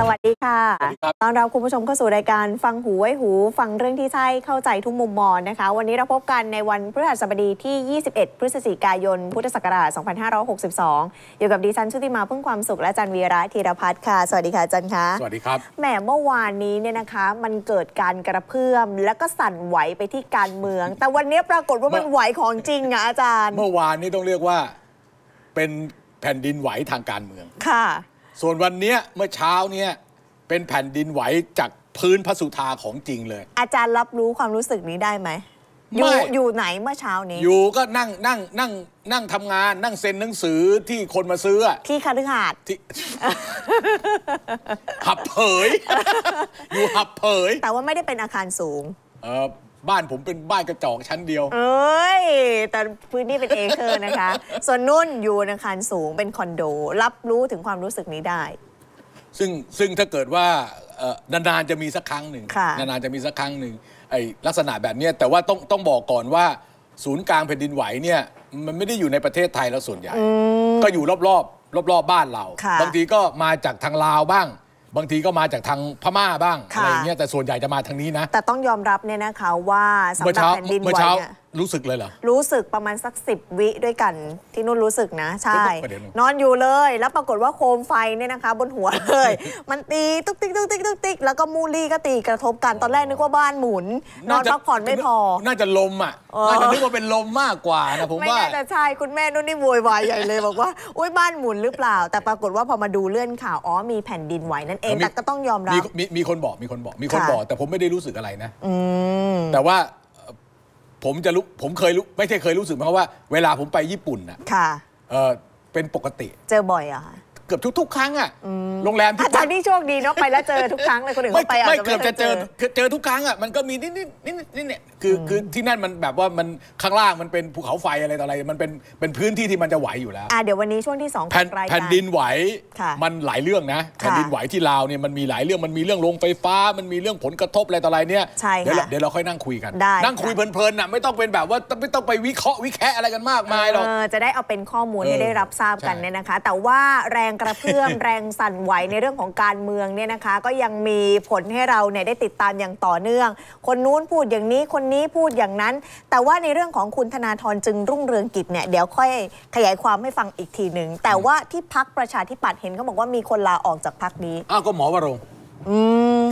สวัสดีค่ะ ตอนเราคุณผู้ชมเข้าสู่รายการฟังหูไว้หูฟังเรื่องที่ใช่เข้าใจทุกมุมมองนะคะ วันนี้เราพบกันในวันพฤหัสบดีที่ 21 พฤศจิกายนพุทธศักราช 2562 อยู่กับดิฉันชุติมาเพิ่งความสุขและจันวีระธีรพัฒน์ค่ะสวัสดีค่ะจันค่ะสวัสดีครับแหมเมื่อวานนี้เนี่ยนะคะ มันเกิดการกระเพื่อมแล้วก็สั่นไหวไปที่การเมือง แต่วันนี้ปรากฏว่ามันไหวของจริงอะอาจารย์ เมื่อวานนี้ต้องเรียกว่าเป็นแผ่นดินไหวทางการเมืองค่ะส่วนวันนี้เมื่อเช้าเนี่ยเป็นแผ่นดินไหวจากพื้นพระสุธาของจริงเลย อาจารย์รับรู้ความรู้สึกนี้ได้ไหม อยู่อยู่ไหนเมื่อเช้านี้ อยู่ก็นั่งนั่งนั่งนั่งทำงานนั่งเซ็นหนังสือที่คนมาซื้อ ที่คาฤหาสนดที่หับเผย อยู่หับเผย แต่ว่าไม่ได้เป็นอาคารสูงเออบ้านผมเป็นบ้านกระจอกชั้นเดียว เอ้ย แต่พื้นที่เป็นเอเคอร์นะคะ ส่วนนุ่นอยู่อาคารสูงเป็นคอนโด รับรู้ถึงความรู้สึกนี้ได้ ซึ่งซึ่งถ้าเกิดว่านานๆจะมีสักครั้งหนึ่งนานๆจะมีสักครั้งหนึ่งไอ้ลักษณะแบบนี้แต่ว่าต้องต้องบอกก่อนว่า ศูนย์กลางแผ่นดินไหวเนี่ย มันไม่ได้อยู่ในประเทศไทยแล้วส่วนใหญ่ ก็อยู่รอบๆรอบๆบ้านเราบางทีก็มาจากทางลาวบ้างบางทีก็มาจากทางพม่าบ้าง อะไรเงี้ยแต่ส่วนใหญ่จะมาทางนี้นะ แต่ต้องยอมรับเนี่ยนะคะว่าสำหรับแผ่นดินไหวเนี่ยรู้สึกเลยเหรอ รู้สึกประมาณสักสิบวิด้วยกันที่นุ่นรู้สึกนะ ใช่ นอนอยู่เลยแล้วปรากฏว่าโคมไฟเนี่ยนะคะ บนหัวเลย มันตีตุ๊กติ๊กตุ๊กติ๊กตุ๊กติ๊กแล้วก็มูลี่ก็ตีกระทบกันตอนแรกนึกว่าบ้านหมุน นอนพักผ่อนไม่พอ น่าจะลมอ่ะน่าจะนึกว่าเป็นลมมากกว่านะผมว่าไม่น่าจะใช่คุณแม่นุ่นนี่โวยวายใหญ่เลยบอกว่าอุ้ยบ้านหมุนหรือเปล่า แต่ปรากฏว่าพอมาดูเลื่อนข่าวอ๋อมีแผ่นดินไหวนั่นเอง แต่ก็ต้องยอมรับมีมีคนบอกมีคนบอกมีคนบอก แต่ผมไม่ได้รู้สึกอะไรนะแต่ว่าผมจะรู้ ผมเคยรู้ ไม่ใช่เคยรู้สึกเพราะว่า เวลาผมไปญี่ปุ่นน่ะค่ะเออเป็นปกติเจอบ่อยอะเกือบทุกทุกครั้งอะโรงแรมทุกอาจารย์นี่โชคดีเนาะไปแล้วเจอทุกครั้งเลยคนอื่นไม่าไปไม่เกือบจะเจอเจอทุกครั้งอะมันก็มีนิดนิดนิดนิดเนี่ยคือคือที่นั่นมันแบบว่ามันข้างล่างมันเป็นภูเขาไฟอะไรต่ออะไร มันเป็นเป็นพื้นที่ที่มันจะไหวอยู่แล้วอ่าเดี๋ยววันนี้ช่วงที่สองแผ่นดินไหวมันหลายเรื่องนะแผ่นดินไหวที่ลาวเนี่ยมันมีหลายเรื่องมันมีเรื่องโรงไฟฟ้า มันมีเรื่องผลกระทบอะไรต่ออะไรเนี่ยใช่ค่ะเดี๋ยวเราดี๋ยวเราค่อยนั่งคุยกัน นั่งคุยเพลินๆนะไม่ต้องเป็นแบบว่าไม่ต้องไปวิเคราะห์วิแคะอะไรกันมากมายหรอกจะได้เอาเป็นข้อมูลให้ได้รับทราบกันเนี่ยนะคะ แต่ว่าแรงกระเพื่อมแรงสั่นไหวในเรื่องของการเมืองเนี่ยนะคะ ก็ยังมีผลให้เราเนี่ยได้ติดตามอย่างต่อเนื่อง คนนู้นพูดอย่างนี้คนนี้พูดอย่างนั้น แต่ว่าในเรื่องของคุณธนาธรจึงรุ่งเรืองกิจเนี่ยเดี๋ยวค่อยขยายความให้ฟังอีกทีหนึ่ง แต่ว่าที่พักประชาธิปัตย์เห็นเขาบอกว่ามีคนลาออกจากพักนี้อ้าวก็หมอวรง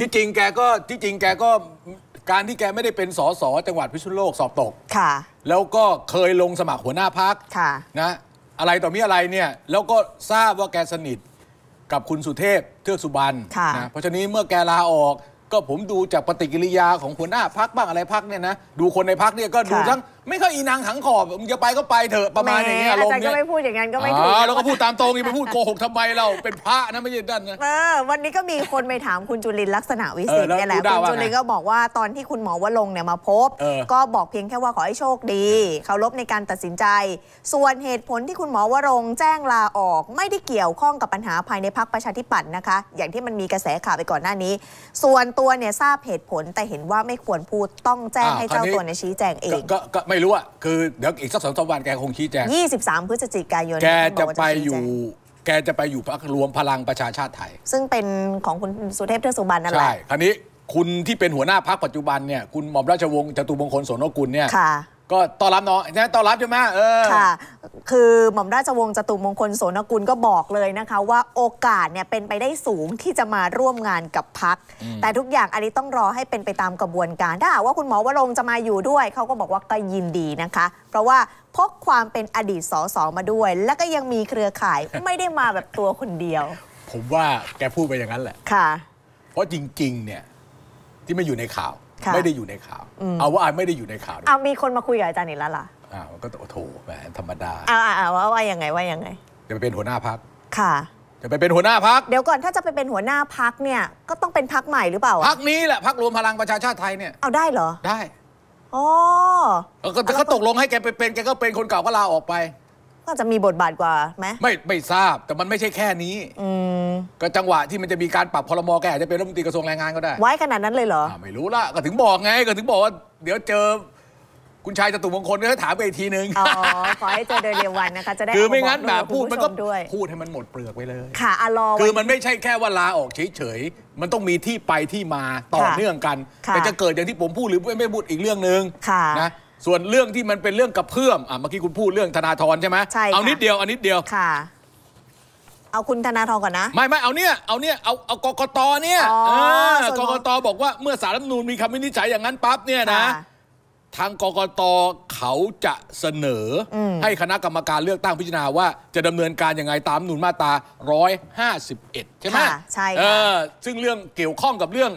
ที่จริง แกก็ที่จริงแกก็ การที่แกไม่ได้เป็นสสจังหวัดพิษณุโลกสอบตก ค่ะ แล้วก็เคยลงสมัครหัวหน้าพักค่ะ นะอะไรต่อมีอะไรเนี่ย แล้วก็ทราบว่าแกสนิทกับคุณสุเทพ เทือกสุบรรณนะเพราะฉะนี้เมื่อแกลาออกก็ผมดูจากปฏิกิริยาของหัวหน้าพักบ้างอะไรพักเนี่ยนะ ดูคนในพักเนี่ยก็ดูทั้งไม่เ่อยอีนางขังขอบมึงจะไปก็ไปเถอะประมาณอย่างเงี้ยอารมจารณ์เนี้ยไม่พูดอย่างนั้นก็ไม่ถูกอแล้วก็พูดตามตรงอีกไปพูดโกหกทำไมเราเป็นพระนะไม่ใช่ดันนะเออวันนี้ก็มีคนไปถามคุณจุลินลักษณะวิสิทธิ์เศษเนี่ยแหละคุณจุลินก็บอกว่าตอนที่คุณหมอวรงเนี่ยมาพบ ก็บอกเพียงแค่ว่าขอให้โชคดีเคารพในการตัดสินใจ ส่วนเหตุผลที่คุณหมอวรงแจ้งลาออก ไม่ได้เกี่ยวข้องกับปัญหาภายในพักประชาธิปัตย์นะคะอย่างที่มันมีกระแสข่าวไปก่อนหน้านี้ ส่วนตัวเนี่ยทราบเหตุผลแต่เห็นว่าไม่ควรพูดต้องแจ้งให้เจ้าตัวในยชี้แจงเองก็ก็ไม่ไม่รู้อ่ะคือเดี๋ยวอีกสักสองสามวันแกคงชี้แจง23 พฤศจิกายน แกจะไปอยู่แกจะไปอยู่พักรวมพลังประชาชาติไทย ซึ่งเป็นของคุณ สุเทพเทือกสุบรรณนั่นแหละใช่ คราวนี้คุณที่เป็นหัวหน้าพักปัจจุบันเนี่ยคุณหม่อมราชวงศ์จตุมงคลโสนกุลเนี่ยก็ต้อนรับน้องใช่ไหมต้อนรับใช่ไหมเออค่ะ คือ หม่อมราชวงศ์จตุมงคลโสนกุลก็บอกเลยนะคะ ว่าโอกาสเนี่ยเป็นไปได้สูงที่จะมาร่วมงานกับพัก แต่ทุกอย่าง อันนี้ต้องรอให้เป็นไปตามกระบวนการ ถ้าหากว่าคุณหมอวรงจะมาอยู่ด้วยเขาก็บอกว่าก็ยินดีนะคะ เพราะว่าพกความเป็นอดีตสสมาด้วย แล้วก็ยังมีเครือข่ายไม่ได้มาแบบตัวคนเดียว ผมว่าแกพูดไปอย่างนั้นแหละค่ะเพราะจริง ๆเนี่ยที่ไม่อยู่ในข่าวไม่ได้อยู่ในข่าว เอาว่าไม่ได้อยู่ในข่าวเอามีคนมาคุยกับอาจารย์นีกแล้วล่ะ อ้าว ก็โถแหมธรรมดา อ้าวว่าว่ายังไงว่ายังไง จะไปเป็นหัวหน้าพักค่ะ จะไปเป็นหัวหน้าพัก เดี๋ยวก่อนถ้าจะไปเป็นหัวหน้าพักเนี่ย ก็ต้องเป็นพักใหม่หรือเปล่า พักนี้แหละพักรวมพลังประชาชาติไทยเนี่ย เอาได้เหรอ ได้อ๋อเขาตกลงให้แกไปเป็นแกก็เป็นคนเก่าก็ลาออกไปก็จะมีบทบาทกว่าไหมไม่ไม่ทราบแต่มันไม่ใช่แค่นี้อืมก็จังหวะที่มันจะมีการปรับพลมอแกอาจจะเป็นรัฐมนตรีกระทรวงแรงงานก็ได้ ไว้ขนาดนั้นเลยเหรออไม่รู้ละก็ถึงบอกไงก็ถึงบอกว่า เดี๋ยวเจอ คุณชายจตุมงคลก็ถามไปอีกทีนึง อ๋อ ขอให้เจอโดยเร็ววันนะคะจะได้คือไม่งั้นแบบพูดมันก็ พูดให้มันหมดเปลือกไปเลย ค่ะอะรอคือมันไม่ใช่แค่ว่าลาออกเฉยๆมันต้องมีที่ไปที่มาต่อเนื่องกันแต่จะเกิดอย่างที่ผมพูดหรือไม่พูดอีกเรื่องหนึ่งนะส่วนเรื่องที่มันเป็นเรื่องกระเพื่อมอ่ะเมื่อกี้คุณพูดเรื่องธนาธรใช่ไหมใช่เอานิดเดียวเอานิดเดียวค่ะ เอาคุณธนาธรก่อนนะไม่ไม่เอาเนี่ยเอาเนี่ยเอาเอากกตเนี่ยกกตบอกว่าเมื่อสารรัฐนูนมีคำวินิจฉัยอย่างนั้นปั๊บเนี่ยนะทางกกตเขาจะเสนอ ให้คณะกรรมการเลือกตั้งพิจารณาว่าจะดำเนินการยังไงตามนูนมาตรา151ใช่ไหมใช่ซึ่งเรื่องเกี่ยวข้องกับเรื่อง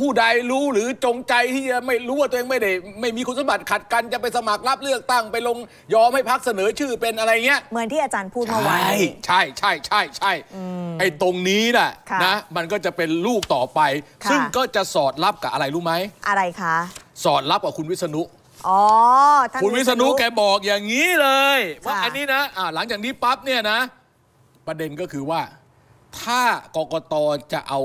ผู้ใดรู้หรือจงใจที่จะไม่รู้ว่าตัวเองไม่ได้ ไม่มีคุณสมบัติขัดกันจะไปสมัครรับเลือกตั้ง ไปลงยอมให้พักเสนอชื่อเป็นอะไรเงี้ยเหมือนที่อาจารย์พูดเมื่อวานใช่ใช่ใช่ใช่ไอ้ตรงนี้น่ะนะ มันก็จะเป็นลูกต่อไป ซึ่งก็จะสอดรับกับอะไรรู้ไหมอะไรคะสอดรับกับคุณวิษณุคุณวิษณุแกบอกอย่างนี้เลยว่าอันนี้นะะหลังจากนี้ปั๊บเนี่ยนะประเด็นก็คือว่า ถ้ากกตจะเอา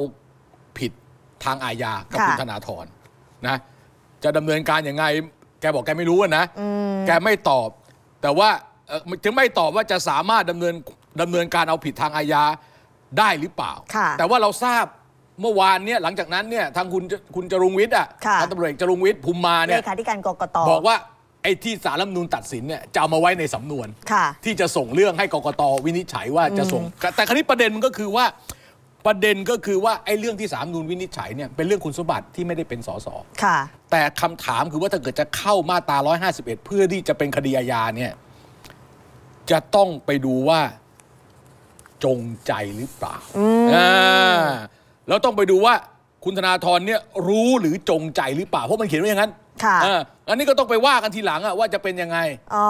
ทางอาญากับคุณธนาธรนะจะดำเนินการยังไงแกบอกแกไม่รู้นะแกไม่ตอบแต่ว่าถึงไม่ตอบว่าจะสามารถดำเนินดำเนินการเอาผิดทางอาญาได้หรือเปล่า แต่ว่าเราทราบเมื่อวานเนี่ยหลังจากนั้นเนี่ยทางคุณคุณจรุงวิทย์อ่ะทางตำรวจจรุงวิทย์ภูมิมาเนี่ยเลขาธิการกกตบอกว่าไอ้ที่สารรัฐมนูลตัดสินเนี่ยจะเอามาไว้ในสำนวนที่จะส่งเรื่องให้กกตวินิจฉัยว่าจะส่งแต่คราวนี้ประเด็นมันก็คือว่าประเด็น ก็คือว่าไอ้เรื่องที่สามนูนวินิจฉัยเนี่ยเป็นเรื่องคุณสมบัติที่ไม่ได้เป็นสสค่ะแต่คำถามคือว่าถ้าเกิดจะเข้ามาตรา151 เพื่อที่จะเป็นคดีอาญาเนี่ยจะต้องไปดูว่า จงใจหรือเปล่าอ่าแล้วต้องไปดูว่าคุณธนาธรเนี่ยรู้หรือจงใจหรือเปล่าเพราะมันเขียนไว้อย่างนั้นค่ะอันนี้ก็ต้องไปว่ากันทีหลังอะว่าจะเป็นยังไงอ๋อ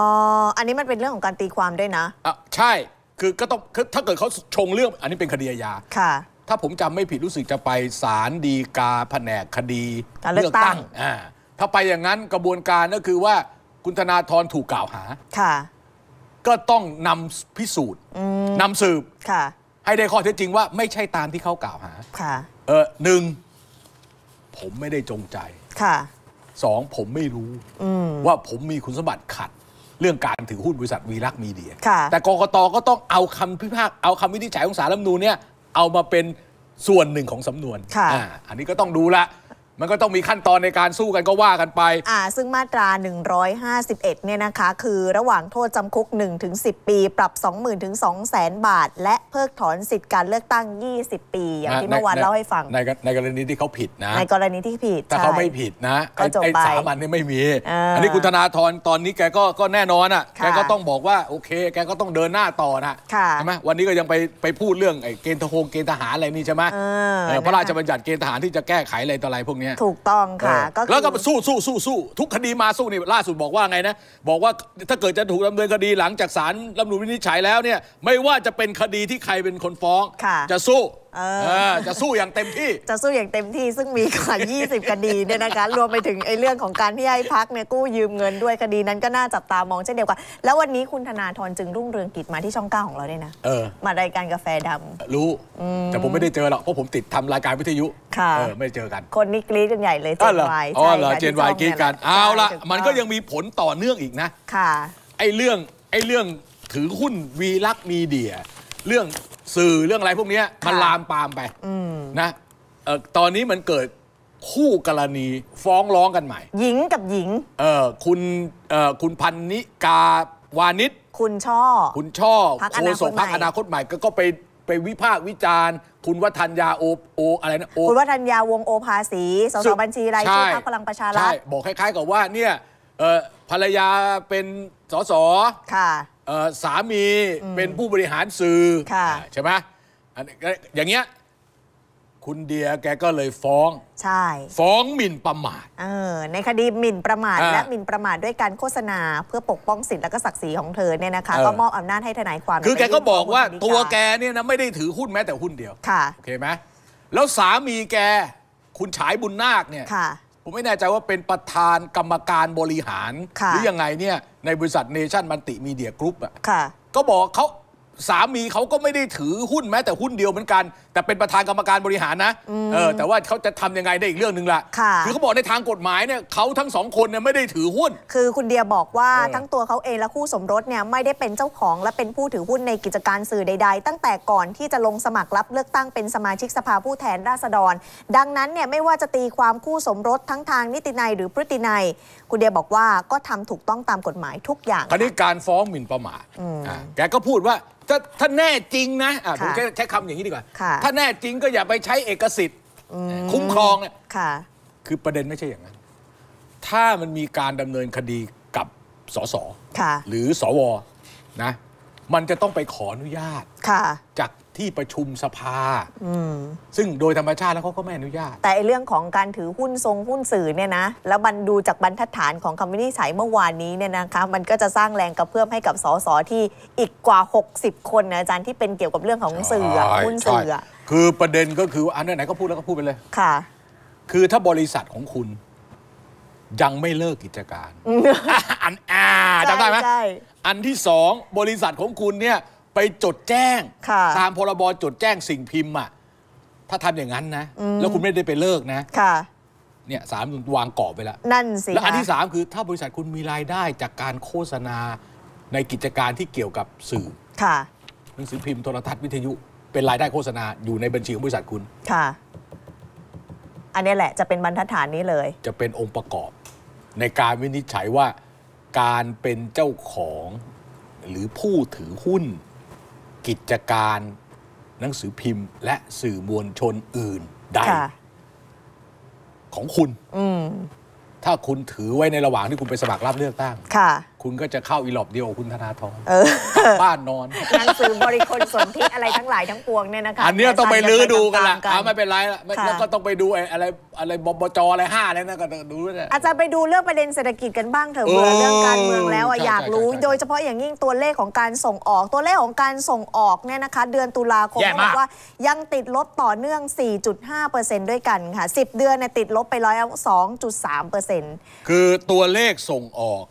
อันนี้มันเป็นเรื่องของการตีความด้วยนะอ่ะใช่คือก็ต้องถ้าเกิดเขาชงเรื่องอันนี้เป็นคดีอาญา ค่ะ ถ้าผมจำไม่ผิดรู้สึกจะไปศาลดีกาแผนกคดี เลือกตั้งอ่าถ้าไปอย่างนั้นกระบวนการก็คือว่าคุณธนาธรถูกกล่าวหา ค่ะ ก็ต้องนำพิสูจน์นำสืบ ค่ะ ให้ได้ข้อเท็จจริงว่าไม่ใช่ตามที่เขากล่าวหา ค่ะ เออหนึ่งผมไม่ได้จงใจ ค่ะ สองผมไม่รู้ว่าผมมีคุณสมบัติขัดเรื่องการถือหุ้นบริษัทวีรักมีเดีย แต่กกตก็ต้องเอาคำพิพากเอาคำวินิจฉัยของศาลรัฐมนูลเนี่ย เอามาเป็นส่วนหนึ่งของสำนวนอันนี้ก็ต้องดูละมันก็ต้องมีขั้นตอนในการสู้กันก็ว่ากันไป อ่าซึ่งมาตรา 151 เนี่ยนะคะ คือระหว่างโทษจำคุก 1-10 ปี ปรับ 20,000 ถึง 200,000 บาท และเพิกถอนสิทธิ์การเลือกตั้ง 20 ปี อย่างที่เมื่อวานเล่าให้ฟัง ในในกรณีที่เขาผิดนะ ในกรณีที่ผิด แต่เขาไม่ผิดนะก็จบไปสามันนี่ไม่มี อันนี้คุณธนาธรตอนนี้แกก็ก็แน่นอนอ่ะ แกก็ต้องบอกว่าโอเค แกก็ต้องเดินหน้าต่อนะใช่ไหมวันนี้ก็ยังไปไปพูดเรื่องเกณฑ์ทหารเกณฑ์ทหารอะไรนี่ใช่ไหมพระราชบัญญัติเกณฑ์ทหารที่จะแก้ไขอะไรต่ออะไรพวกนี้ี้ยถูกต้องค่ะ ก็แล้วก็สู้สู้สู้สู้ทุกคดีมาสู้นี่ล่าสุดบอกว่าไงนะ บอกว่าถ้าเกิดจะถูกดำเนินคดีหลังจากศาลรับรู้วินิจฉัยแล้วเนี่ยไม่ว่าจะเป็นคดีที่ใครเป็นคนฟ้อง จะสู้จะสู้อย่างเต็มที่ จะสู้อย่างเต็มที่ซึ่งมีกว่า 20 คดีเนี่ยนะคะรวมไปถึงไอ้เรื่องของการที่ให้พักเนี่ยกู้ยืมเงินด้วยคดีนั้นก็น่าจับตามองเช่นเดียวกันแล้ววันนี้คุณธนาธรจึงรุ่งเรืองกิจมาที่ช่องเก้าของเราด้วยนะออมารายการกาแฟดำ รู้แต่ผมไม่ได้เจอหรอกเพราะผมติดทำรายการวิทยุ ค่ะไม่เจอกัน คนนี้กรี๊ดกันใหญ่เลยเจนวายอ๋อเหรอเจนวายกรี๊ดกันเอาละมันก็ยังมีผลต่อเนื่องอีกนะค่ะ ไอ้เรื่องไอ้เรื่องถือหุ้นวีลักมีเดีย เรื่องสื่อเรื่องอะไรพวกนี้มันลามปามไปนะตอนนี้มันเกิดคู่กรณีฟ้องร้องกันใหม่ หญิงกับหญิง เออคุณเออคุณพันนิกาวานิชคุณช่อคุณช่อโฆษกพักอนาคตใหม่ ก็ไปไปวิพากษ์วิจารณ์คุณวัฒนยาโอโอ อะไรนะโอคุณวัฒนยาวงโอภาสีสสบัญชีรายชื่อพรรคพลังประชารัฐบอกคล้าย ๆ กับว่าเนี่ยภรรยาเป็นสสค่ะสามีเป็นผู้บริหารสื่อใช่ไหมอย่างเงี้ยคุณเดียแกก็เลยฟ้อง ใช่ ฟ้องหมิ่นประมาท เออในคดีหมิ่นประมาท และหมิ่นประมาทด้วยการโฆษณาเพื่อปกป้องสิทธิและก็ศักดิ์ศรีของเธอเนี่ยนะคะก็มอบอำนาจให้ทนายความ คือแกก็บอกว่าตัวแกเนี่ยนะไม่ได้ถือหุ้นแม้แต่หุ้นเดียว ค่ะ โอเคไหมแล้วสามีแกคุณฉายบุญนาคเนี่ยผมไม่แน่ใจว่าเป็นประธานกรรมการบริหาร หรือยังไงเนี่ย ในบริษัทเนชั่นมันติมีเดียกรุ๊ปอ่ะ ก็บอกเขาสามีเขาก็ไม่ได้ถือหุ้นแม้แต่หุ้นเดียวเหมือนกัน แต่เป็นประธานกรรมการบริหารนะเออแต่ว่าเขาจะทำยังไง ได้อีกเรื่องหนึ่งละคือเขาบอกในทางกฎหมายเนี่ยเขาทั้งสองคนเนี่ยไม่ได้ถือหุ้น คือคุณเดียบอกว่า ทั้งตัวเขาเองและคู่สมรสเนี่ยไม่ได้เป็นเจ้าของและเป็นผู้ถือหุ้นในกิจการสื่อใด ๆ ตั้งแต่ก่อนที่จะลงสมัครรับเลือกตั้งเป็นสมาชิกสภาผู้แทนราษฎร ดังนั้นเนี่ยไม่ว่าจะตีความคู่สมรสทั้งทางนิตินัยหรือพฤตินัย คุณเดียบอกว่าก็ทำถูกต้องตามกฎหมายทุกอย่างคราวนี้การฟ้องหมิ่นประมาทแกก็พูดว่าถ้าถ้าแน่จริงนะะผมค่ใช้คำคำอย่างนี้ดีกว่า ถ้าแน่จริงก็อย่าไปใช้เอกสิทธิ์ คุ้มครองเนี่ยค่ะ คือประเด็นไม่ใช่อย่างนั้น ถ้ามันมีการดำเนินคดีกับสสหรือสวนะมันจะต้องไปขออนุญาต ค่ะ จากที่ประชุมสภา ซึ่งโดยธรรมชาติแล้วเขาก็ไม่อนุญาต แต่เรื่องของการถือหุ้นทรงหุ้นสื่อเนี่ยนะ แล้วมันดูจากบรรทัดฐานของคำวินิจฉัยเมื่อวานนี้เนี่ยนะคะ มันก็จะสร้างแรงกระเพื่อมให้กับสสที่อีกกว่า 60 คนนะอาจารย์ที่เป็นเกี่ยวกับเรื่องของสื่อหุ้นสื่อ คือประเด็นก็คืออันไหนก็พูดแล้วก็พูดไปเลย ค่ะ คือถ้าบริษัทของคุณยังไม่เลิกกิจการอันอ่าจำได้ไหมอันที่สองบริษัทของคุณเนี่ยไปจดแจ้งตามพรบจดแจ้งสิ่งพิมพ์อ่ะถ้าทำอย่างนั้นนะ แล้วคุณไม่ได้ไปเลิกนะ ค่ะเนี่ยสามวางกรอบไปแล้ว นั่นสิและอันที่สามคือ ถ้าบริษัทคุณมีรายได้จากการโฆษณาในกิจการที่เกี่ยวกับสื่อ ค่ะหนังสือพิมพ์ โทรทัศน์วิทยุ เป็นรายได้โฆษณาอยู่ในบัญชีของบริษัทคุณค่ะ อันนี้แหละจะเป็นบรรทัดฐานนี้เลย จะเป็นองค์ประกอบ ในการวินิจฉัยว่าการเป็นเจ้าของหรือผู้ถือหุ้นกิจการหนังสือพิมพ์ และสื่อมวลชนอื่นใดของคุณถ้าคุณถือไว้ในระหว่างที่คุณไปสมัครรับเลือกตั้ง ค่ะคุณก็จะเข้าอีหลอบเดียวคุณธนาธรกลับบ้านนอนหนังสือบริคนสนธิอะไรทั้งหลายทั้งปวง เนี่ยนะคะอันนี้ต้องไปลื้อดูกันละไม่เป็นไรละแล้วก็ต้องไปดูอะไรอะไรบบจอะไรห้าอะไรนั่นก็ดูด้วยอาจารย์ไปดู เรื่องประเด็นเศรษฐกิจกันบ้างเถอะเื่อเรื่องการเมืองแล้วอยากรู้โดยเฉพาะอย่างยิ่งตัวเลขของการส่งออก ตัวเลขของการส่งออกเนี่ยนะคะ เดือนตุลาคมบอกว่ายังติดลบต่อเนื่อง 4.5%ด้วยกันค่ะ10 เดือนเนี่ยติดลบไปร้อยสองจุดสามเปอร์เซ็นต์คือตัวเลขส่งออก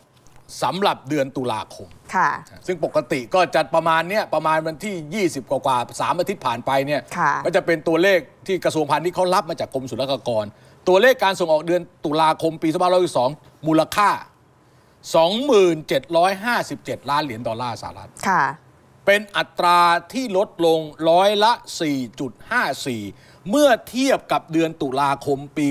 สำหรับเดือนตุลาคมค่ะซึ่งปกติก็จัดประมาณเนี้ยประมาณวันที่ 20 กว่ากว่าสามอาทิตย์ผ่านไปเนี่ย ก็จะเป็นตัวเลขที่กระทรวงพาณิชย์เขารับมาจากกรมศุลกากร ตัวเลขการส่งออกเดือนตุลาคมปี 2562 มูลค่า 2,757 ล้านเหรียญดอลลาร์สหรัฐค่ะเป็นอัตราที่ลดลงร้อยละ 4.54 เมื่อเทียบกับเดือนตุลาคมปี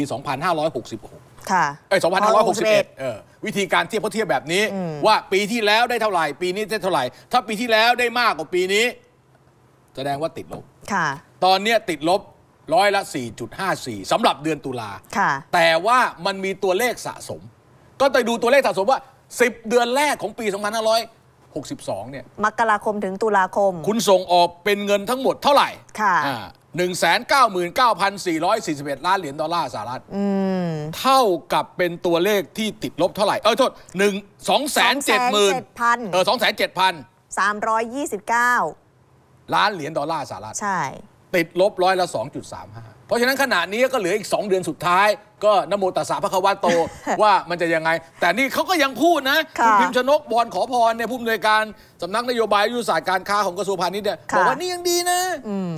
2566ค่ะเอ้ย 2561เออวิธีการเทียบเขาเทียบแบบนี้ว่าปีที่แล้วได้เท่าไหร่ ปีนี้ได้เท่าไหร่ ถ้าปีที่แล้วได้มากกว่าปีนี้ แสดงว่าติดลบตอนนี้ติดลบร้อยละ4.54สำหรับเดือนตุลาแต่ว่ามันมีตัวเลขสะสม ก็ไปดูตัวเลขสะสมว่า10เดือนแรกของปี2562 เนี่ยมกราคมถึงตุลาคม คุณส่งออกเป็นเงินทั้งหมดเท่าไหร่ค่ะ199,441 ล้านเหรียญดอลลาร์สหรัฐเท่ากับเป็นตัวเลขที่ติดลบเท่าไหร่ เออโทษ1 2 7 0 0 0เออ 2 7 0 0 329 ล้านเหรียญดอลลาร์สหรัฐใช่ ติดลบร้อยละ2.35 เพราะฉะนั้นขณะนี้ก็เหลืออีก 2 เดือนสุดท้ายก็นโมตัสสะพระคะวะโตว่ามันจะยังไง แต่นี่เขาก็ยังพูดนะ คุณพิมพ์ชนกบอลขอพรเนี่ยผู้อำนวยการสำนักนโยบายยุทธศาสตร์การค้าของกระทรวงพาณิชย์เนี่ยบอกว่านี่ยังดีนะ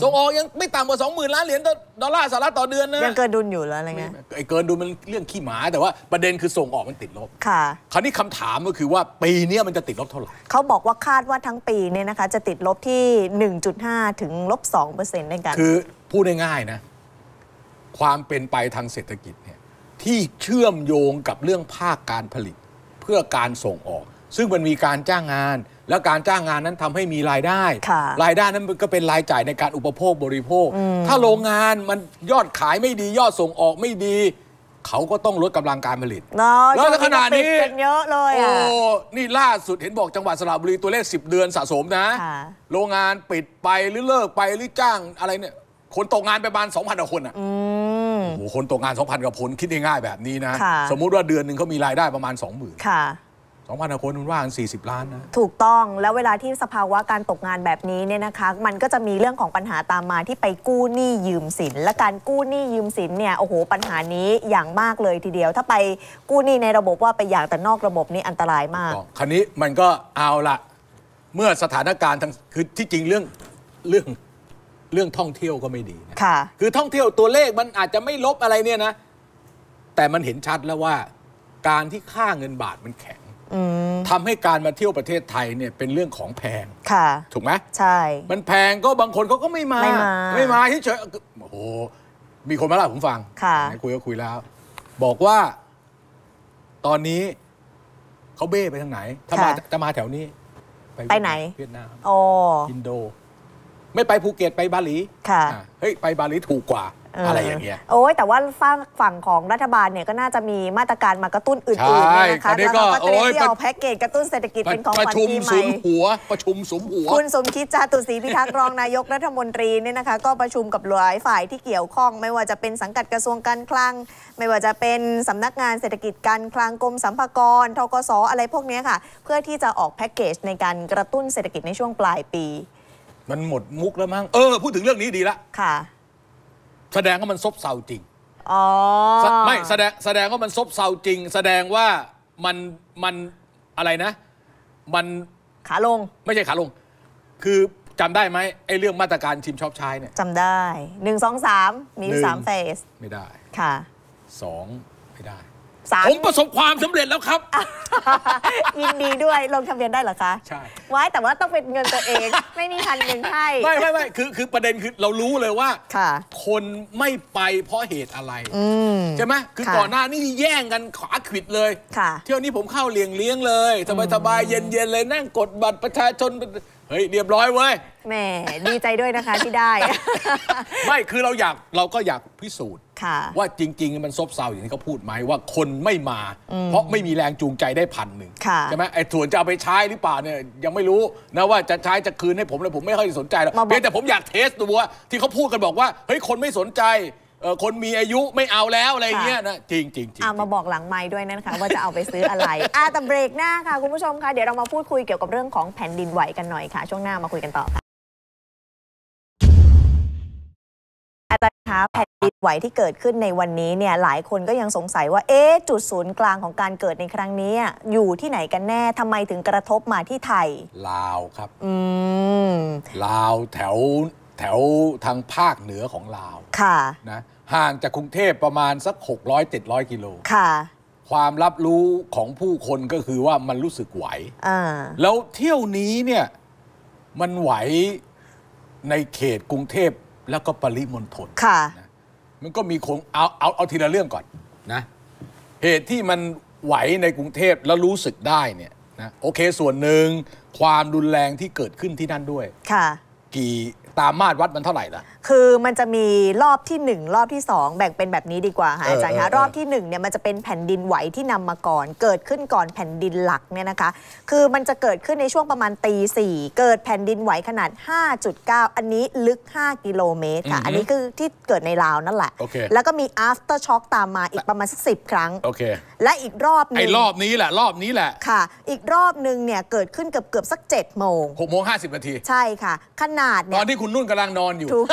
ส่งออกยังไม่ต่ำกว่า 20,000ล้านเหรียญดอลลาร์สหรัฐต่อเดือนนะ ยังเกินดุลอยู่แล้วอะไรเงี้ยไอ้เกินดุลมันเรื่องขี้หมาแต่ว่า ประเด็นคือส่งออกมันติดลบค่ะ คราวนี้คำถามก็คือว่าปีนี้มันจะติดลบเท่าไหร่เขาบอกว่าคาดว่าทั้งปีเนี่ยนะคะจะติดลบที่ 1.5 ถึงลบ2เปอร์เซ็นต์ด้วยกันคือพูดง่ายๆนะความเป็นไปทางเศรษฐกิจที่เชื่อมโยงกับเรื่องภาคการผลิตเพื่อการส่งออก ซึ่งมันมีการจ้างงาน และการจ้างงานนั้นทำให้มีรายได้รายได้นั้นก็เป็นรายจ่ายในการอุปโภคบริโภค ถ้าโรงงานมันยอดขายไม่ดี ยอดส่งออกไม่ดี เขาก็ต้องลดกำลังการผลิตแล้วขนาดนี้เยอะเลยโอ้นี่ล่าสุดเห็นบอกจังหวัดสระบุรีตัวเลข10 เดือนสะสมนะโรงงานปิดไปหรือเลิกไปหรือจ้างอะไรเนี่ยคนตกงานประมาณ2,000กว่าคนอ่ะโอ้โห คนตกงาน 2,000กว่าคนคิดง่ายๆแบบนี้นะ สมมุติว่าเดือนหนึ่งเขามีรายได้ประมาณ 20,000ค่ะส0งพคนคุณว่าอัน40 ล้านนะ ถูกต้อง แล้วเวลาที่สภาวะการตกงานแบบนี้เนี่ยนะคะ มันก็จะมีเรื่องของปัญหาตามมาที่ไปกู้หนี้ยืมสิน และการกู้หนี้ยืมสินเนี่ย โอ้โห ปัญหานี้อย่างมากเลยทีเดียว ถ้าไปกู้หนี้ในระบบว่าไปอย่างแต่นอกระบบนี่อันตรายมาก คราวนี้มันก็เอาละเมื่อสถานการณ์ทั้งคือที่จริงเรื่องเรื่องเรื่องท่องเที่ยวก็ไม่ดีนะค่ะ คือท่องเที่ยวตัวเลขมันอาจจะไม่ลบอะไรเนี่ยนะ แต่มันเห็นชัดแล้วว่า การที่ค่าเงินบาทมันแข็งทำให้การมาเที่ยวประเทศไทยเนี่ย เป็นเรื่องของแพง ค่ะ ถูกไหมใช่ มันแพงก็บางคนเขาก็ไม่มา ไม่มาไม่มาเฉยโอ้โห มีคนมาเล่าผมฟัง ค่ะคุยก็คุยแล้ว บอกว่า ตอนนี้เขาเบ้ไปทางไหน ถ้ามาจะมาแถวนี้ไปไหนเวียดนามอินโดไม่ไปภูเก็ตไปบาหลีค่ะเฮ้ยไปบาหลีถูกกว่าอะไรอย่างเงี้ย โอ้ย แต่ว่าฝั่งฝั่งของรัฐบาลเนี่ยก็น่าจะมีมาตรการมากระตุ้นอื่นๆนะคะแล้วก็เรตรียมที่เอาแพ็กเกจกระตุ้นเศรษฐกิจเป็นของขปวัระ่ชุมประชสุมสมหัว ประชุมสมหัว คุณสมคิดจาตุศรีพิทักษ์รองนายกรัฐมนตรีเนี่ยนะคะก็ประชุมกับหลายฝ่ายที่เกี่ยวข้อง ไม่ว่าจะเป็นสังกัดกระทรวงการคลังไม่ว่าจะเป็นสำนักงานเศรษฐกิจการคลังกรมสัมภากรทกศอะไรพวกนี้ค่ะ เพื่อที่จะออกแพ็กเกจในการกระตุ้นเศรษฐกิจในช่วงปลายปีมันหมดมุกแล้วมั้ง เออ พูดถึงเรื่องนี้ดีละค่ะ แสดงว่ามันซบเซาจริง อ๋อ ไม่ แสดง แสดงว่ามันซบเซาจริง แสดงว่ามัน มันอะไรนะ มัน ขาลง ไม่ใช่ขาลง คือจำได้ไหมไอ้เรื่องมาตรการชิมชอบใช้เนี่ยจำได้ หนึ่งสองสาม มีสามเฟส ไม่ได้ ค่ะ สองไม่ได้สามผมประสบความสำเร็จแล้วครับ ยินดีด้วย ลงทะเบียนได้เหรอคะใช่ไว้แต่ว่าต้องเป็นเงินตัวเอง ไม่มีพันเงินให้ไม่ไม่ไม่คือคือประเด็นคือเรารู้เลยว่าค่ะ คน ไม่ไปเพราะเหตุอะไรใช่ไหมคือก่อนหน้านี้แย่งกันขวาขิดเลยเที่ยวนี้ผมเข้าเลี้ยงเลี้ยงเลย สบายสบายเย็นเย็นเลยนั่งกดบัตรประชาชนเฮ้ยเรียบร้อยเว้ยแหมดีใจด้วยนะคะที่ได้ ไม่คือเราอยากเราก็อยากพิสูจน์ว่าจริง ๆ มันซบเซาอย่างที่เขาพูดไหมว่าคนไม่มา เพราะไม่มีแรงจูงใจได้พันหนึ่งใช่ไหมไอ้ั่วนจะเอาไปใช้หรือเปล่าเนี่ยยังไม่รู้นะว่าจะใช้จะคืนให้ผมเลยผมไม่ค่อยสนใจหรอกเพียงแต่ผมอยากเทสดูว่าที่เขาพูดกันบอกว่าเฮ้ยคนไม่สนใจ คนมีอายุไม่เอาแล้วอะไรเงี้ยนะจริงจริงจริงมาบอกหลังไม้ด้วยนะคะว่าจะเอาไปซื้ออะไรอาตเบรกหน้าค่ะคุณผู้ชมค่ะเดี๋ยวเรามาพูดคุยเกี่ยวกับเรื่องของแผ่นดินไหวกันหน่อยค่ะช่วงหน้ามาคุยกันต่อค่ะแผ่นดินไหวที่เกิดขึ้นในวันนี้เนี่ยหลายคนก็ยังสงสัยว่า เอ๊จุดศูนย์กลางของการเกิดในครั้งนี้ อยู่ที่ไหนกันแน่ทำไมถึงกระทบมาที่ไทย ลาวครับ อืมลาวแถวแถวทางภาคเหนือของลาว ค่ะนะห่างจากกรุงเทพประมาณสัก 600-700กิโลค่ะ ความรับรู้ของผู้คนก็คือว่ามันรู้สึกไหวอ่าแล้วเที่ยวนี้เนี่ยมันไหวในเขตกรุงเทพแล้วก็ปริมณฑลค่ะ มันก็มีคงเอาเอาเอาทีละเรื่องก่อน นะ เหตุที่มันไหวในกรุงเทพแล้วรู้สึกได้เนี่ยนะโอเคส่วนหนึ่งความรุนแรงที่เกิดขึ้นที่นั่นด้วย ค่ะ กี่ตามมาตรวัดมันเท่าไหร่ล่ะคือมันจะมีรอบที่ 1 รอบที่ 2 แบ่งเป็นแบบนี้ดีกว่าค่ะอาจารย์คะรอบที่1เนี่ยมันจะเป็นแผ่นดินไหวที่นำมาก่อนเกิดขึ้นก่อนแผ่นดินหลักเนี่ยนะคะ คือมันจะเกิดขึ้นในช่วงประมาณตีสี่เกิดแผ่นดินไหวขนาด 5.9 อันนี้ลึก 5 กิโลเมตรค่ะอันนี้คือที่เกิดในลาวนั่นแหละ แล้วก็มี after shock ตามมาอีกประมาณ10 ครั้งและอีกรอบนึงไอ้รอบนี้แหละรอบนี้แหละค่ะ อีกรอบนึงเนี่ยเกิดขึ้นเกือบเกือบสัก7โมงหกโมงห้าสิบนาทีใช่ค่ะ ขนาดเนี่ยตอนที่คุคุณนุ่นกำลังนอนอยู่ ถูก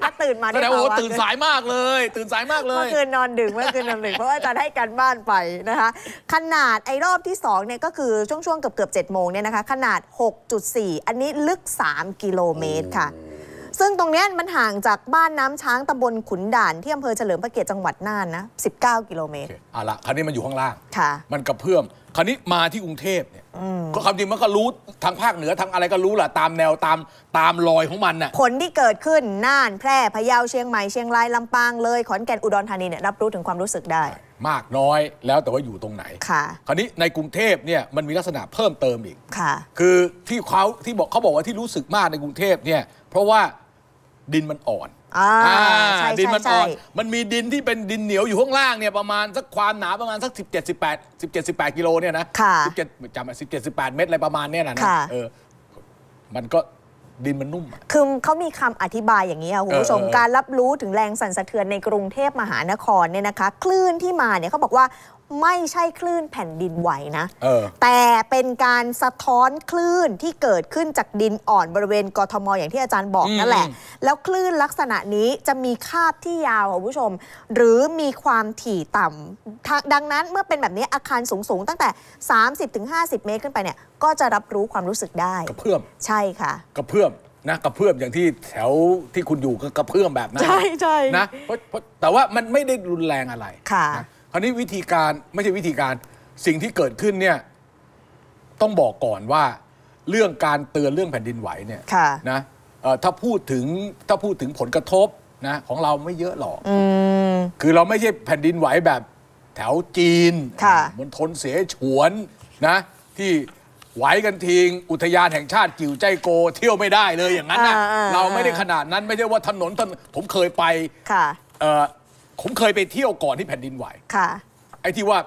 แล้วตื่นมาแไหมว่าตื่นสายมากเลย ตื่นสายมากเลย เมื่อคืนนอนดึกเมื่อคืนนอนดึก เพราะว่าอาจารย์ให้การบ้านไปนะคะ ขนาดไอ้รอบที่2เนี่ยก็คือช่วงๆเกือบเกือบดโมงเนี่ยนะคะ ขนาด 6.4 อันนี้ลึก 3กิโลเมตรค่ะซึ่งตรงนี้มันห่างจากบ้านน้ำช้างตำบลขุนด่านที่อำเภอเฉลิมพระเกียรติจังหวัดน่านนะ 19 กิโลเมตรอ่ะละคันนี้มันอยู่ข้างล่าง ค่ะ มันกระเพื่อมคันนี้มาที่กรุงเทพเนี่ย ก็คำจริงมันก็รู้ทางภาคเหนือทางอะไรก็รู้แหละตามแนวตามตามรอยของมันน่ะ ผลที่เกิดขึ้นน่านแพร่พะเยาเชียงใหม่เชียงรายลำปางเลย ขอนแก่นอุดรธานีเนี่ยรับรู้ถึงความรู้สึกได้ มากน้อยแล้วแต่ว่าอยู่ตรงไหนค่ะ คราวนี้ในกรุงเทพเนี่ยมันมีลักษณะเพิ่มเติมอีกค่ะ คือที่เขาที่บอกเขาบอกว่าที่รู้สึกมากในกรุงเทพเนี่ย เพราะว่าดินมันอ่อน อ่าใช่ดินมันอ่อน มันมีดินที่เป็นดินเหนียวอยู่ข้างล่างเนี่ยประมาณสักความหนาประมาณสัก17 18 17 18กิโลเนี่ยนะค่ะ17จำ17 18 เมตรอะไรประมาณเนี่ยนะ เออ มันก็ดินมันนุ่ม คือเขามีคำอธิบายอย่างนี้ค่ะคุณผู้ชม การรับรู้ถึงแรงสั่นสะเทือนในกรุงเทพมหานครเนี่ยนะคะ คลื่นที่มาเนี่ยเขาบอกว่าไม่ใช่คลื่นแผ่นดินไหวนะแต่เป็นการสะท้อนคลื่นที่เกิดขึ้นจากดินอ่อนบริเวณกทมอย่างที่อาจารย์บอกนั่นแหละ แล้วคลื่นลักษณะนี้จะมีคาบที่ยาวคุณผู้ชม หรือมีความถี่ต่ำดังนั้นเมื่อเป็นแบบนี้อาคารสูงๆตั้งแต่ 30-50 เมตรขึ้นไปเนี่ย ก็จะรับรู้ความรู้สึกได้ กระเพื่อมใช่ค่ะ กระเพื่อมนะกระเพื่อมอย่างที่แถวที่คุณอยู่ก็กระเพื่อมแบบนั้นใช่ใช่นะเพราะแต่ว่ามันไม่ได้รุนแรงอะไรค่ะคราวนี้วิธีการไม่ใช่วิธีการสิ่งที่เกิดขึ้นเนี่ย ต้องบอกก่อนว่าเรื่องการเตือน เรื่องแผ่นดินไหวเนี่ยนะถ้าพูดถึงถ้าพูดถึงผลกระทบนะ ของเราไม่เยอะหรอกคือเราไม่ใช่แผ่นดินไหวแบบแถวจีนมณฑลเสฉวนนะ ที่ไหวกันทีง อุทยานแห่งชาติกิ๋วใจโก เที่ยวไม่ได้เลยอย่างนั้นนะเราไม่ได้ขนาดนั้น ไม่ใช่ว่าถนนถนนผมเคยไปผมเคยไปเที่ยวก่อนที่แผ่นดินไหว ค่ะ ไอ้ที่ว่า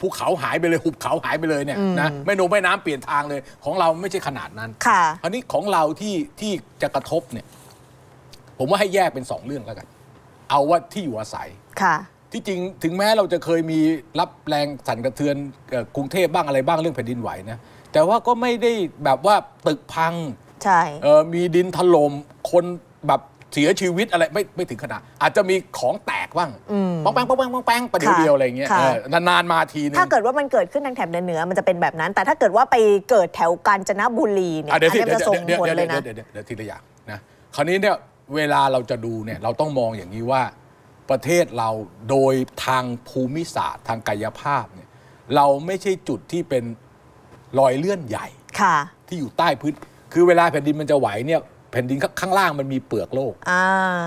ภูเขาหายไปเลยหุบเขาหายไปเลยเนี่ยนะแม่นำแม่น้ำเปลี่ยนทางเลย ของเราไม่ใช่ขนาดนั้น ค่ะอันนี้ของเราที่ที่จะกระทบเนี่ย ผมว่าให้แยกเป็นสองเรื่องแล้วกันเอาว่าที่อยู่อาศัย ค่ะ ที่จริงถึงแม้เราจะเคยมีรับแรงสั่นกระเทือนกรุงเทพบ้างอะไรบ้างเรื่องแผ่นดินไหวนะแต่ว่าก็ไม่ได้แบบว่าตึกพัง ใช่มีดินถล่มคนแบบเสียชีวิตอะไรไม่ไม่ถึงขนาดอาจจะมีของแตกบ้างป้องแป้งป้องแป้งป้องแป้งประเดี๋ยวเดียวอะไรเงี้ยนานนมาทีนึง ถ้าเกิดว่ามันเกิดขึ้นทางแถบเหนือมันจะเป็นแบบนั้น แต่ถ้าเกิดว่าไปเกิดแถวกาญจนบุรีเนี่ยอันจะส่งผลเลยนะเดี๋ยวทีละอย่างนะคราวนี้เนี่ยเวลาเราจะดูเนี่ยเราต้องมองอย่างนี้ว่าประเทศเราโดยทางภูมิศาสตร์ทางกายภาพเนี่ยเราไม่ใช่จุดที่เป็นรอยเลื่อนใหญ่ที่อยู่ใต้พื้น คือเวลาแผ่นดินมันจะไหวเนี่ยแผ่นดินข้างล่างมันมีเปลือกโลก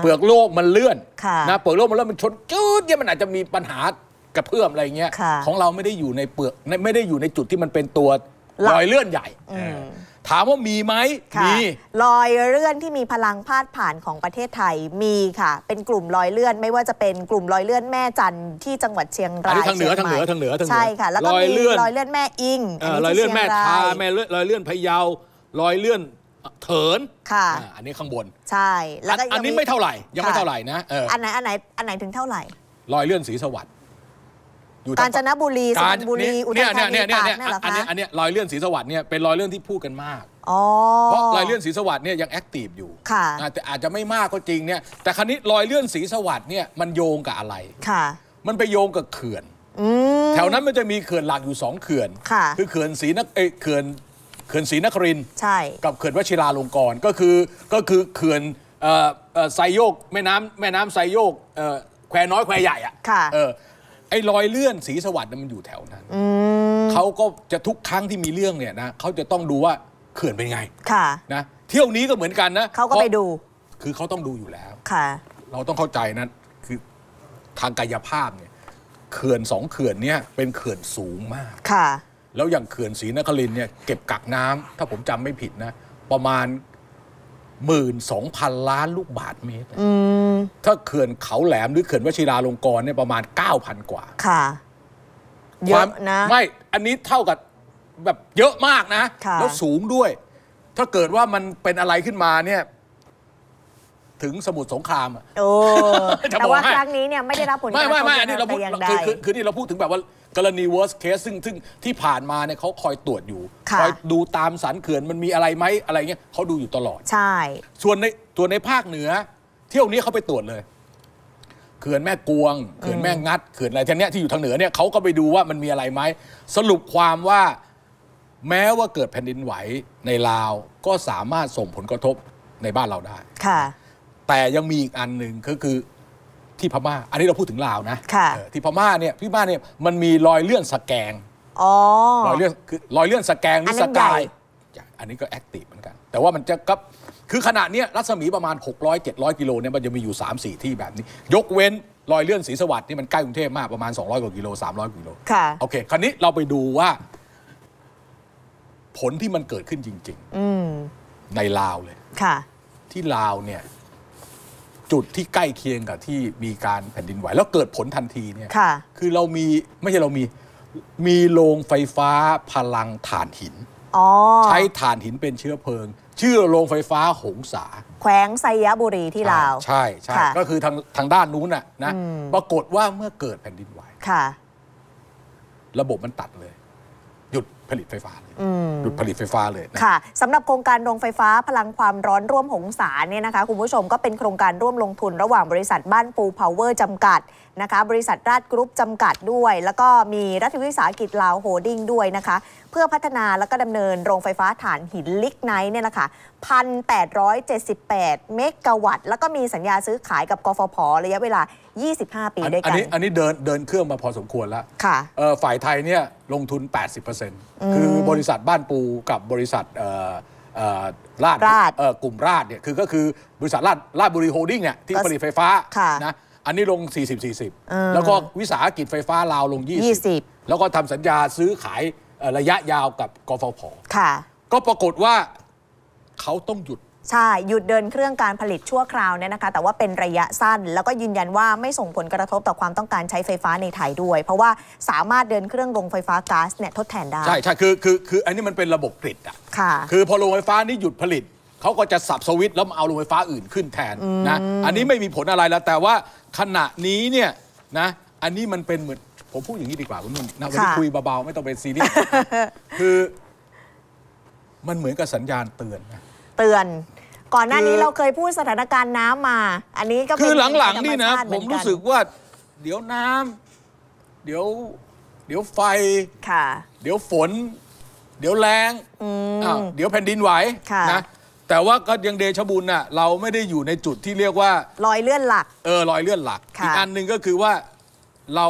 เปลือกโลกมันเลื่อนนะเปลือกโลกมันเลื่อนมันชนจืดเนี่ยมันอาจจะมีปัญหากระเพื่อมอะไรเงี้ยของเราไม่ได้อยู่ในเปลือกไม่ได้อยู่ในจุดที่มันเป็นตัวลอยเลื่อนใหญ่ถามว่ามีไหมมีลอยเลื่อนที่มีพลังพาดผ่านของประเทศไทยมีค่ะเป็นกลุ่มลอยเลื่อนไม่ว่าจะเป็นกลุ่มลอยเลื่อนแม่จัน ที่จังหวัดเชียงรายทางเหนือทางเหนือทางเหนือใช่ค่ะแล้วก็มีลอยเลื่อนแม่อิงลอยเลื่อนแม่ทาแม่ลอยเลื่อนพะเยาลอยเลื่อนเถินค่ะอันนี้ข้างบนใช่แล้วก็อันนี้ไม่เท่าไหร่ยังไม่เท่าไหร่นะอันไหนอันไหนอันไหนถึงเท่าไหร่ลอยเลื่อนสีสวัสดิ์กาญจนบุรีสุพรรณบุรีอุทัยธานีตากเนี่ยหรอคะอันนี้อันนี้รอยเลื่อนสีสวัสดิ์เนี่ยเป็นรอยเลื่อนที่พูดกันมากเพราะรอยเลื่อนสีสวัสดิ์เนี่ยยังแอคทีฟอยู่แต่อาจจะไม่มากก็จริงเนี่ยแต่ครั้นี้รอยเลื่อนสีสวัสดิ์เนี่ยมันโยงกับอะไรค่ะ มันไปโยงกับเขื่อนแถวนั้นมันจะมีเขื่อนหลักอยู่สองเขื่อนคือเขื่อนสีนักเขื่อนขื่อนศรีนครินใช่ กับเขื่อนวชิราลงกรก็คือก็คือเขื่อนไซโยกแม่น้ำแม่น้ำไซโยกแควน้อยแควใหญ่อ่ะไอ้รอยเลื่อนสีสวัสดิ์มันอยู่แถวนั้นเขาก็จะทุกครั้งที่มีเรื่องเนี่ยนะเขาจะต้องดูว่าเขื่อนเป็นไง ค่ะนะเที่ยวนี้ก็เหมือนกันนะเขาก็ไปดู คือเขาต้องดูอยู่แล้วค่ะ เราต้องเข้าใจนะคือทางกายภาพเนี่ยเขื่อนสองเขื่อนเนี่ยเป็นเขื่อนสูงมาก ค่ะแล้วอย่างเขื่อนศรีนครินเนี่ยเก็บกักน้ำ ถ้าผมจำไม่ผิดนะ ประมาณหมื่นสองพันล้านลูกบาทเมตรถ้าเขื่อนเขาแหลมหรือเขื่อนวชิราลงกรณ์เนี่ยประมาณเก้าพันกว่า ค่ะ เยอะนะ ไม่ อันนี้เท่ากับแบบเยอะมากนะ แล้วสูงด้วย ถ้าเกิดว่ามันเป็นอะไรขึ้นมา เนี่ย ถึงสมุทรสงครามอ่ะแต่ว่าครั้งนี้เนี่ยไม่ได้รับผลกระทบอะไรอย่เางใดคือคือนี่เราพูดถึงแบบว่ากรณี worst case ซึ่งซึ่งที่ผ่านมาเนี่ยเขาคอยตรวจอยู่คอยดูตามสันเขื่อน มันมีอะไรไหม อะไรเงี้ยเขาดูอยู่ตลอด ใช่ ส่วนในตัวในภาคเหนือเที่ยวนี้เขาไปตรวจเลย เขื่อนแม่กวงเขื่อนแม่งัด เขื่อนอะไรทั้งเนี้ยที่อยู่ทางเหนือเนี่ยเขาก็ไปดูว่ามันมีอะไรไหม สรุปความว่าแม้ว่าเกิดแผ่นดินไหวในลาว ก็สามารถส่งผลกระทบในบ้านเราได้ ค่ะ แต่ยังมีอีกอันหนึ่งก็คือที่พม่าอันนี้เราพูดถึงลาวนะะที่พม่าเนี่ยพี่ม่าเนี่ยมันมีรอยเลื่อนสแกงอรอยเลื่อนคือรอยเลื่อนสแกงหรือสกายอันนี้ก็แอคทีฟเหมือนกัน แต่ว่ามันจะกับคือขณะเนี้ย รัศมีประมาณ 600 700กิโลเนี่ยมันจะมีอยู่ 3 4 ที่แบบนี้ ยกเว้นรอยเลื่อนสีสวัสดิ์นี่มันใกล้กรุงเทพมาก ประมาณ 200กว่ากิโล300กว่ากิโลค่ะโอเคคราวนี้เราไปดูว่า ผลที่มันเกิดขึ้นจริงอืๆในลาวเลย ค่ะ ที่ลาวเนี่ยจุดที่ใกล้เคียงกับที่มีการแผ่นดินไหว แล้วเกิดผลทันทีเนี่ยคือเรามี ไม่ใช่เรามีมีโรงไฟฟ้าพลังถ่านหินใช้ถ่านหินเป็นเชื้อเพลิง ชื่อโรงไฟฟ้าหงสา แขวงไซยบุรีที่ลาวใช่ใช่ก็คือทางทางด้านนู้นน่ะนะปรากฏว่าเมื่อเกิดแผ่นดินไหวระบบมันตัดเลย หยุดผลิตไฟฟ้าเลยหยุดผลิตไฟฟ้าเลยค่ะสำหรับโครงการโรงไฟฟ้าพลังความร้อนร่วมหงสาเนี่ยนะคะคุณผู้ชมก็เป็นโครงการร่วมลงทุน ระหว่างบริษัทบ้านปูพาวเวอร์จำกัดนะคะ บริษัทราชกรุ๊ปจำกัดด้วย แล้วก็มีรัฐวิสาหกิจลาวโฮดิ้งด้วยนะคะ เพื่อพัฒนาและก็ดำเนินโรงไฟฟ้าฐานหินลิกไนท์เนี่ยแหละค่ะ1,878 เมกะวัตต์ แล้วก็มีสัญญาซื้อขายกับกฟผระยะเวลา 25 ปีด้วยกันอันนี้อันนี้เดินเดินเครื่องมาพอสมควรแล้วค่ะฝ่ายไทยเนี่ยลงทุน 80%คือบริษัทษัทบ้านปูกับบริษัทราดกลุ่มราดเนี่ยคือก็คือบริษัทราดราดบุรีโฮลดิ้งเนี่ยที่ผลิตไฟฟ้านะอันนี้ลง 40-40 แล้วก็วิสาหกิจไฟฟ้าลาวลง 20 แล้วก็ทำสัญญาซื้อขายระยะยาวกับกฟผก็ปรากฏว่าเขาต้องหยุดใช่หยุดเดินเครื่องการผลิตชั่วคราวเนี่ยนะคะแต่ว่าเป็นระยะสั้นแล้วก็ยืนยันว่าไม่ส่งผลกระทบต่อความต้องการใช้ไฟฟ้าในไทยด้วย เพราะว่าสามารถเดินเครื่องลงไฟฟ้าก๊าซเนี่ยทดแทนได้ใช่ใช่คือคือคืออันนี้มันเป็นระบบผลิดอ่ะค่ะคือพอโรงไฟฟ้านี่หยุดผลิต เขาก็จะสับสวิตช์แล้วเอาโรงไฟฟ้าอื่นขึ้นแทนนะอันนี้ไม่มีผลอะไรแล้ว แต่ว่าขณะนี้เนี่ยนะอันนี้มันเป็นเหมือนผมพูดอย่างนี้ดีกว่าคุณนุ่นนะวันนี้คุยเบาๆไม่ต้องเป็นซีรีส์คือมันเหมือนกับสัญญาณเตือนนะเตือนก่อนหน้านี้เราเคยพูดสถานการณ์น้ำมา อันนี้ก็คือหลังๆนี่นะ ผมรู้สึกว่า เดี๋ยวน้ำเดี๋ยวเดี๋ยวไฟค่ะ เดี๋ยวฝน เดี๋ยวแรงอาเดี๋ยวแผ่นดินไหวค่ะนะแต่ว่าก็ยังเดชบุญน่ะเราไม่ได้อยู่ในจุดที่เรียกว่าลอยเลื่อนหลักเออลอยเลื่อนหลักอีกอันหนึ่งก็คือว่าเรา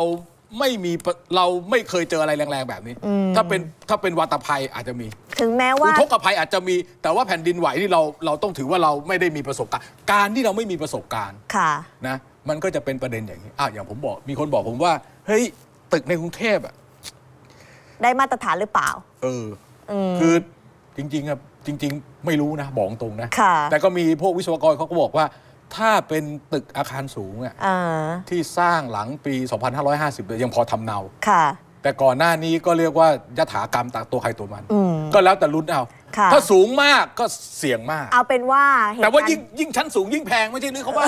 ไม่มีเราไม่เคยเจออะไรแรงๆแบบนี้ ถ้าเป็นถ้าเป็นวัตภัยอาจจะมีถึงแม้ว่าทุทกภัยอาจจะมีแต่ว่าแผ่นดินไหวที่เราเราต้องถือว่าเราไม่ได้มีประสบการณ์การที่เราไม่มีประสบการณ์ ค่ะนะ มันก็จะเป็นประเด็นอย่างนี้อ่ะอย่างผมบอกมีคนบอกผมว่า เฮ้ยตึกในกรุงเทพอ่ะ ได้มาตรฐานหรือเปล่าเออคือจริงๆครับจริงๆ ไม่รู้นะ บอกตรงนะแต่ก็มีพวกวิศวกรเขาก็บอกว่า ถ้าเป็นตึกอาคารสูงอ่ะที่สร้างหลังปี 2550ยังพอทำเนาค่ะแต่ก่อนหน้านี้ก็เรียกว่ายถากรรมตตัวใครตัวมันก็แล้วแต่ลุ้นเอาถ้าสูงมากก็เสี่ยงมาก เอาเป็นว่าแต่ว่ายิ่งยิ่งชั้นสูงยิ่งแพงไม่ใช่หรือเขาว่า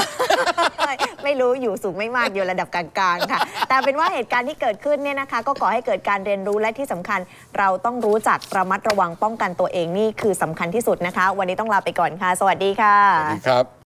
ไม่รู้อยู่สูงไม่มากอยู่ระดับกลางๆค่ะ แต่เป็นว่าเหตุการณ์ที่เกิดขึ้นเนี่ยนะคะ ก็ขอให้เกิดการเรียนรู้และที่สำคัญเราต้องรู้จักระมัดระวังป้องกันตัวเองนี่คือสำคัญที่สุดนะคะ วันนี้ต้องลาไปก่อนค่ะ สวัสดีค่ะสวัสดีครับ